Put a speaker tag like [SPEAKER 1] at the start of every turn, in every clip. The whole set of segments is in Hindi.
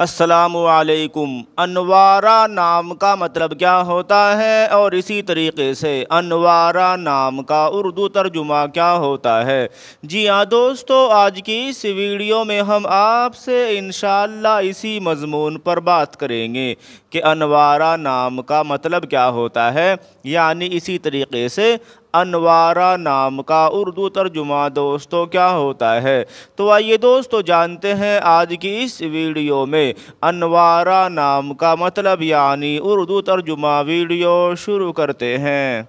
[SPEAKER 1] असलकुम अनवारा नाम का मतलब क्या होता है और इसी तरीके से अनवारा नाम का उर्दू तर्जुमा क्या होता है जी हाँ दोस्तों आज की इस वीडियो में हम आपसे इन इसी मजमून पर बात करेंगे कि अनवारा नाम का मतलब क्या होता है यानी इसी तरीके से अनवारा नाम का उर्दू तर्जुमा दोस्तों क्या होता है तो आइए दोस्तों जानते हैं आज की इस वीडियो में अनवारा नाम का मतलब यानी उर्दू तर्जुमा वीडियो शुरू करते हैं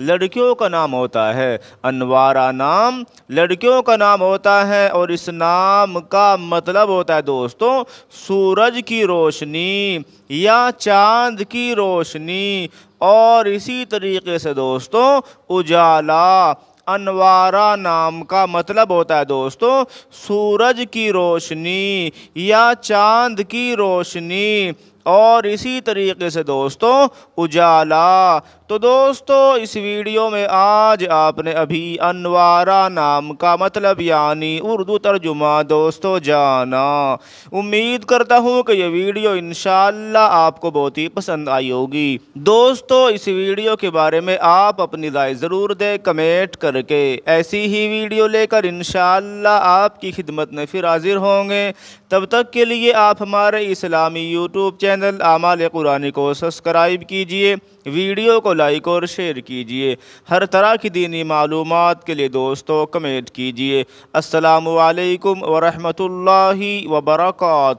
[SPEAKER 1] लड़कियों का नाम होता है अनवारा नाम लड़कियों का नाम होता है और इस नाम का मतलब होता है दोस्तों सूरज की रोशनी या चांद की रोशनी और इसी तरीके से दोस्तों उजाला अनवारा नाम का मतलब होता है दोस्तों सूरज की रोशनी या चांद की रोशनी और इसी तरीके से दोस्तों उजाला तो दोस्तों इस वीडियो में आज आपने अभी अनवारा नाम का मतलब यानी उर्दू तर्जुमा दोस्तों जाना उम्मीद करता हूँ कि यह वीडियो इन आपको बहुत ही पसंद आई होगी दोस्तों इस वीडियो के बारे में आप अपनी राय ज़रूर दें कमेंट करके ऐसी ही वीडियो लेकर इन आपकी खिदमत में फिर हाजिर होंगे तब तक के लिए आप हमारे इस्लामी यूट्यूब चैनल चैनल आमाल कुरानी को सब्सक्राइब कीजिए वीडियो को लाइक और शेयर कीजिए हर तरह की दीनी मालूम के लिए दोस्तों कमेंट कीजिए असलकम वरहमल वर्का